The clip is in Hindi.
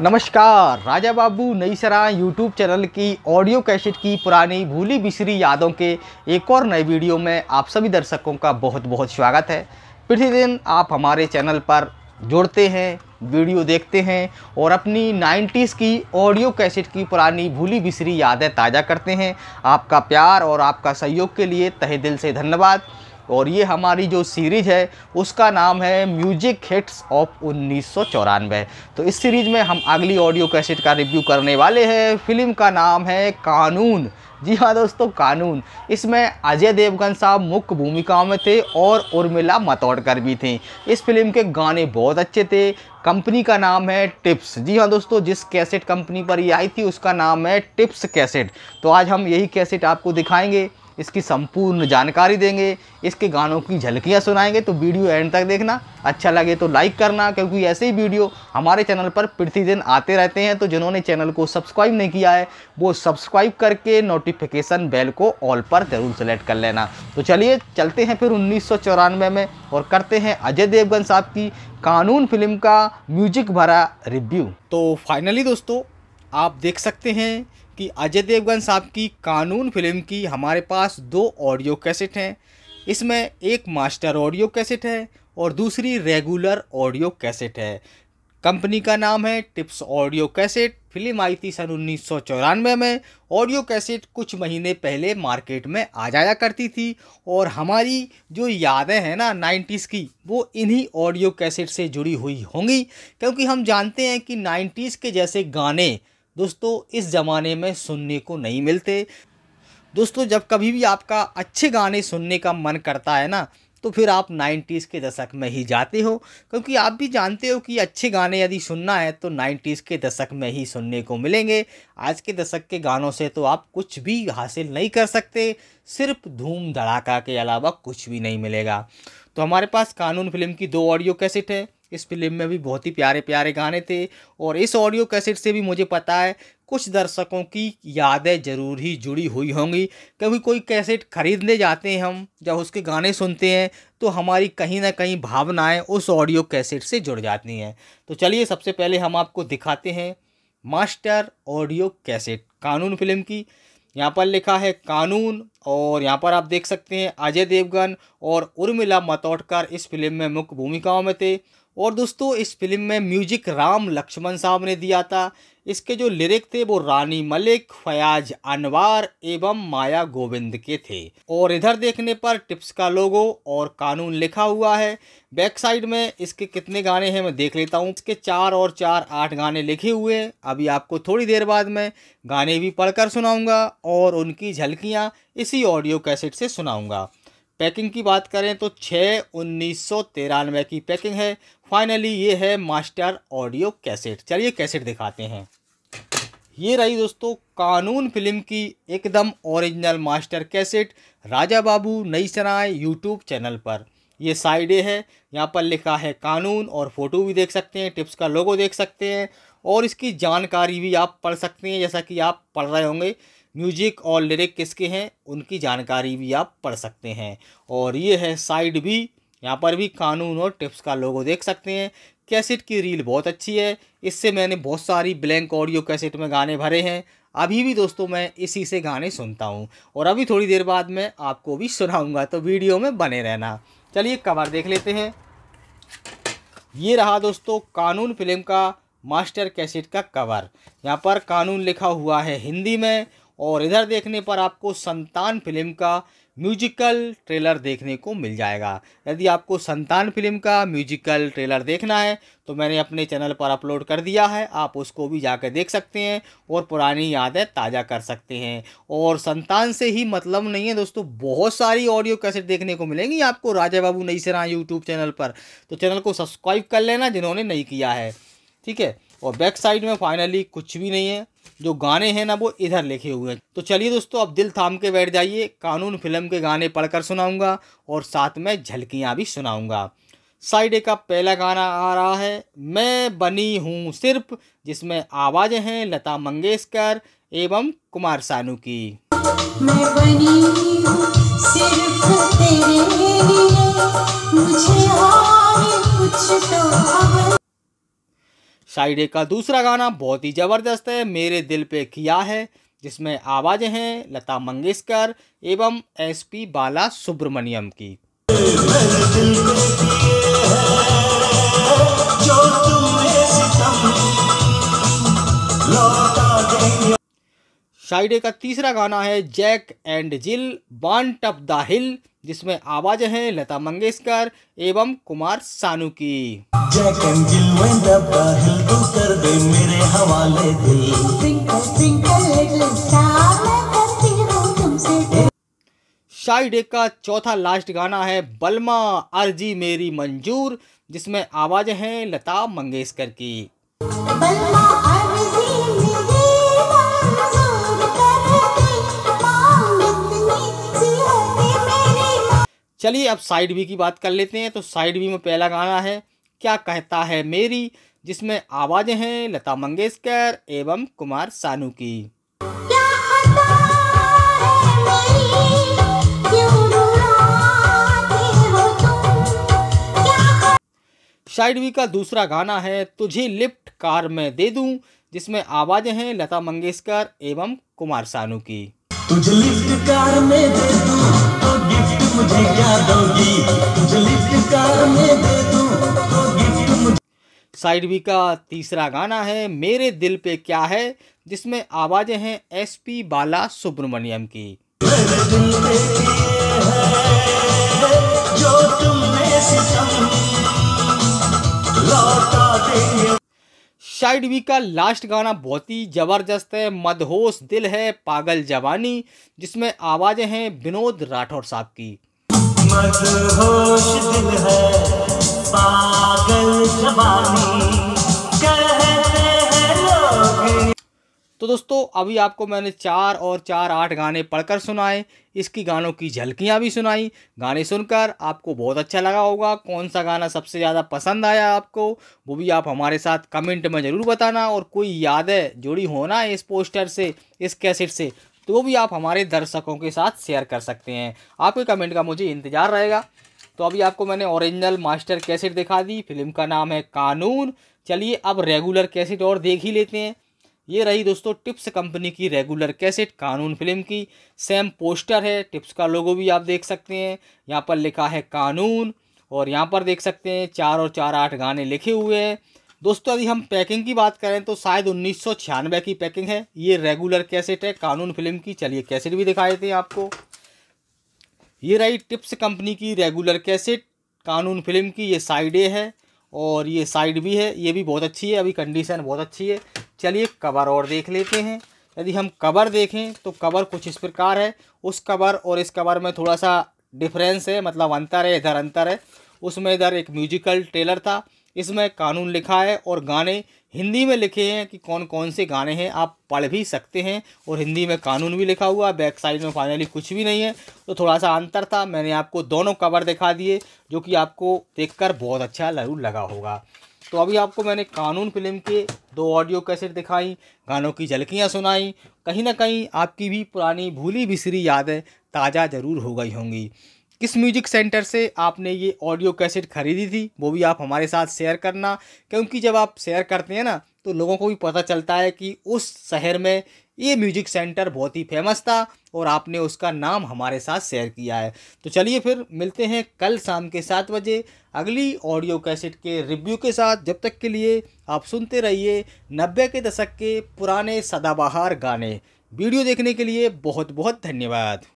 नमस्कार राजा बाबू नई सरा यूट्यूब चैनल की ऑडियो कैसेट की पुरानी भूली बिसरी यादों के एक और नए वीडियो में आप सभी दर्शकों का बहुत बहुत स्वागत है प्रतिदिन आप हमारे चैनल पर जोड़ते हैं वीडियो देखते हैं और अपनी 90s की ऑडियो कैसेट की पुरानी भूली बिसरी यादें ताज़ा करते हैं आपका प्यार और आपका सहयोग के लिए तहे दिल से धन्यवाद और ये हमारी जो सीरीज़ है उसका नाम है म्यूजिक हिट्स ऑफ उन्नीस तो इस सीरीज़ में हम अगली ऑडियो कैसेट का रिव्यू करने वाले हैं फिल्म का नाम है कानून जी हाँ दोस्तों कानून इसमें अजय देवगन साहब मुख्य भूमिकाओं में थे और उर्मिला मतौड़कर भी थी इस फिल्म के गाने बहुत अच्छे थे कंपनी का नाम है टिप्स जी हाँ दोस्तों जिस कैसेट कंपनी पर ये आई थी उसका नाम है टिप्स कैसेट तो आज हम यही कैसेट आपको दिखाएंगे इसकी संपूर्ण जानकारी देंगे इसके गानों की झलकियाँ सुनाएंगे तो वीडियो एंड तक देखना अच्छा लगे तो लाइक करना क्योंकि ऐसे ही वीडियो हमारे चैनल पर प्रतिदिन आते रहते हैं तो जिन्होंने चैनल को सब्सक्राइब नहीं किया है वो सब्सक्राइब करके नोटिफिकेशन बेल को ऑल पर ज़रूर सेलेक्ट कर लेना तो चलिए चलते हैं फिर उन्नीस में और करते हैं अजय देवगन साहब की कानून फिल्म का म्यूजिक भरा रिव्यू तो फाइनली दोस्तों आप देख सकते हैं कि अजय देवगन साहब की कानून फिल्म की हमारे पास दो ऑडियो कैसेट हैं इसमें एक मास्टर ऑडियो कैसेट है और दूसरी रेगुलर ऑडियो कैसेट है कंपनी का नाम है टिप्स ऑडियो कैसेट फिल्म आई थी सन उन्नीस में ऑडियो कैसेट कुछ महीने पहले मार्केट में आ जाया करती थी और हमारी जो यादें हैं ना 90s की वो इन्हीं ऑडियो कैसेट से जुड़ी हुई होंगी क्योंकि हम जानते हैं कि 90s के जैसे गाने दोस्तों इस ज़माने में सुनने को नहीं मिलते दोस्तों जब कभी भी आपका अच्छे गाने सुनने का मन करता है ना तो फिर आप 90s के दशक में ही जाते हो क्योंकि आप भी जानते हो कि अच्छे गाने यदि सुनना है तो 90s के दशक में ही सुनने को मिलेंगे आज के दशक के गानों से तो आप कुछ भी हासिल नहीं कर सकते सिर्फ धूम धड़ाका के अलावा कुछ भी नहीं मिलेगा तो हमारे पास कानून फिल्म की दो ऑडियो कैसेट है इस फिल्म में भी बहुत ही प्यारे प्यारे गाने थे और इस ऑडियो कैसेट से भी मुझे पता है कुछ दर्शकों की यादें ज़रूर ही जुड़ी हुई होंगी कभी कोई कैसेट खरीदने जाते हैं हम जब उसके गाने सुनते हैं तो हमारी कहीं ना कहीं भावनाएं उस ऑडियो कैसेट से जुड़ जाती हैं तो चलिए सबसे पहले हम आपको दिखाते हैं master audio cassette Kanoon film की यहाँ पर लिखा है कानून और यहाँ पर आप देख सकते हैं अजय देवगन और उर्मिला मतौटकर इस फिल्म में मुख्य भूमिकाओं में थे और दोस्तों इस फिल्म में म्यूजिक राम लक्ष्मण साहब ने दिया था इसके जो लिरिक थे वो रानी मलिक फयाज अनवार एवं माया गोविंद के थे और इधर देखने पर टिप्स का लोगो और कानून लिखा हुआ है बैक साइड में इसके कितने गाने हैं मैं देख लेता हूँ इसके चार और चार आठ गाने लिखे हुए हैं अभी आपको थोड़ी देर बाद मैं गाने भी पढ़कर सुनाऊँगा और उनकी झलकियाँ इसी ऑडियो कैसेट से सुनाऊँगा पैकिंग की बात करें तो छः उन्नीस सौ तिरानवे की पैकिंग है फाइनली ये है मास्टर ऑडियो कैसेट चलिए कैसेट दिखाते हैं ये रही दोस्तों कानून फिल्म की एकदम original master cassette Raja Babu Nai Sarai YouTube channel पर ये साइड ए है यहाँ पर लिखा है कानून और फ़ोटो भी देख सकते हैं टिप्स का लोगो देख सकते हैं और इसकी जानकारी भी आप पढ़ सकते हैं जैसा कि आप पढ़ रहे होंगे म्यूजिक और लिरिक किसके हैं उनकी जानकारी भी आप पढ़ सकते हैं और ये है साइड भी यहाँ पर भी कानून और टिप्स का लोगो देख सकते हैं कैसेट की रील बहुत अच्छी है इससे मैंने बहुत सारी ब्लैंक ऑडियो कैसेट में गाने भरे हैं अभी भी दोस्तों मैं इसी से गाने सुनता हूँ और अभी थोड़ी देर बाद मैं आपको भी सुनाऊँगा तो वीडियो में बने रहना चलिए कवर देख लेते हैं ये रहा दोस्तों कानून फिल्म का मास्टर कैसेट का कवर यहाँ पर कानून लिखा हुआ है हिंदी में और इधर देखने पर आपको संतान फिल्म का म्यूजिकल ट्रेलर देखने को मिल जाएगा यदि आपको संतान फिल्म का म्यूजिकल ट्रेलर देखना है तो मैंने अपने चैनल पर अपलोड कर दिया है आप उसको भी जाकर देख सकते हैं और पुरानी यादें ताज़ा कर सकते हैं और संतान से ही मतलब नहीं है दोस्तों बहुत सारी ऑडियो कैसेट देखने को मिलेंगी आपको राजा बाबू नई सरा यूट्यूब चैनल पर तो चैनल को सब्सक्राइब कर लेना जिन्होंने नहीं किया है ठीक है और बैक साइड में फाइनली कुछ भी नहीं है जो गाने हैं ना वो इधर लिखे हुए हैं तो चलिए दोस्तों अब दिल थाम के बैठ जाइए कानून फिल्म के गाने पढ़कर सुनाऊंगा और साथ में झलकियाँ भी सुनाऊंगा साइड का पहला गाना आ रहा है मैं बनी हूँ सिर्फ जिसमें आवाज़ें हैं लता मंगेशकर एवं कुमार सानू की मैं बनी सिर्फ तेरे लिए मुझे कुछ तो शाइडे का दूसरा गाना बहुत ही ज़बरदस्त है मेरे दिल पे किया है जिसमें आवाज़ें हैं लता मंगेशकर एवं एसपी बाला सुब्रमण्यम की शाइडे का तीसरा गाना है जैक एंड जिल बांट अप द हिल जिसमें आवाज हैं लता मंगेशकर एवं कुमार सानू की शाही डे का चौथा लास्ट गाना है बलमा अर्जी मेरी मंजूर जिसमें आवाज हैं लता मंगेशकर की बलमा चलिए अब साइड बी की बात कर लेते हैं तो साइड बी में पहला गाना है क्या कहता है मेरी जिसमें आवाज़ें हैं लता मंगेशकर एवं कुमार सानू की साइड बी का दूसरा गाना है तुझे लिफ्ट कार में दे दूं जिसमें आवाज़ें हैं लता मंगेशकर एवं कुमार सानू की तुझे लिफ्ट कार में दे दूं तुझे क्या दोगी साइडवी का तीसरा गाना है मेरे दिल पे क्या है जिसमें आवाज़ें हैं एसपी बाला सुब्रमण्यम की साइड बी का लास्ट गाना बहुत ही ज़बरदस्त है मदहोश दिल है पागल जवानी जिसमें आवाज़ें हैं विनोद राठौर साहब की दिल है पागल जवानी तो दोस्तों अभी आपको मैंने चार और चार आठ गाने पढ़कर सुनाए इसकी गानों की झलकियाँ भी सुनाई गाने सुनकर आपको बहुत अच्छा लगा होगा कौन सा गाना सबसे ज़्यादा पसंद आया आपको वो भी आप हमारे साथ कमेंट में ज़रूर बताना और कोई यादें जुड़ी होना इस पोस्टर से इस कैसेट से तो वो भी आप हमारे दर्शकों के साथ शेयर कर सकते हैं आपके कमेंट का मुझे इंतज़ार रहेगा तो अभी आपको मैंने ओरिजिनल मास्टर कैसेट दिखा दी फिल्म का नाम है कानून चलिए अब रेगुलर कैसेट और देख ही लेते हैं ये रही दोस्तों टिप्स कंपनी की रेगुलर कैसेट कानून फिल्म की सेम पोस्टर है टिप्स का लोगो भी आप देख सकते हैं यहाँ पर लिखा है कानून और यहाँ पर देख सकते हैं चार और चार आठ गाने लिखे हुए हैं दोस्तों यदि हम पैकिंग की बात करें तो शायद उन्नीस की पैकिंग है ये रेगुलर कैसेट है कानून फिल्म की चलिए कैसेट भी दिखा देते हैं आपको ये रही टिप्स कंपनी की रेगुलर कैसेट कानून फिल्म की ये साइड ए है और ये साइड भी है ये भी बहुत अच्छी है अभी कंडीशन बहुत अच्छी है चलिए कवर और देख लेते हैं यदि हम कवर देखें तो कवर कुछ इस प्रकार है उस कवर और इस कवर में थोड़ा सा डिफरेंस है मतलब अंतर है इधर अंतर है उसमें इधर एक म्यूजिकल ट्रेलर था इसमें कानून लिखा है और गाने हिंदी में लिखे हैं कि कौन कौन से गाने हैं आप पढ़ भी सकते हैं और हिंदी में कानून भी लिखा हुआ बैक साइड में फाइनली कुछ भी नहीं है तो थोड़ा सा अंतर था मैंने आपको दोनों कवर दिखा दिए जो कि आपको देखकर बहुत अच्छा जरूर लगा होगा तो अभी आपको मैंने कानून फिल्म के दो ऑडियो कैसेट दिखाई गानों की झलकियाँ सुनाई कहीं ना कहीं आपकी भी पुरानी भूली बिसरी यादें ताज़ा ज़रूर हो गई होंगी किस म्यूजिक सेंटर से आपने ये ऑडियो कैसेट खरीदी थी वो भी आप हमारे साथ शेयर करना क्योंकि जब आप शेयर करते हैं ना तो लोगों को भी पता चलता है कि उस शहर में ये म्यूजिक सेंटर बहुत ही फेमस था और आपने उसका नाम हमारे साथ शेयर किया है तो चलिए फिर मिलते हैं कल शाम के सात बजे अगली ऑडियो कैसेट के रिव्यू के साथ जब तक के लिए आप सुनते रहिए नब्बे के दशक के पुराने सदाबहार गाने वीडियो देखने के लिए बहुत बहुत धन्यवाद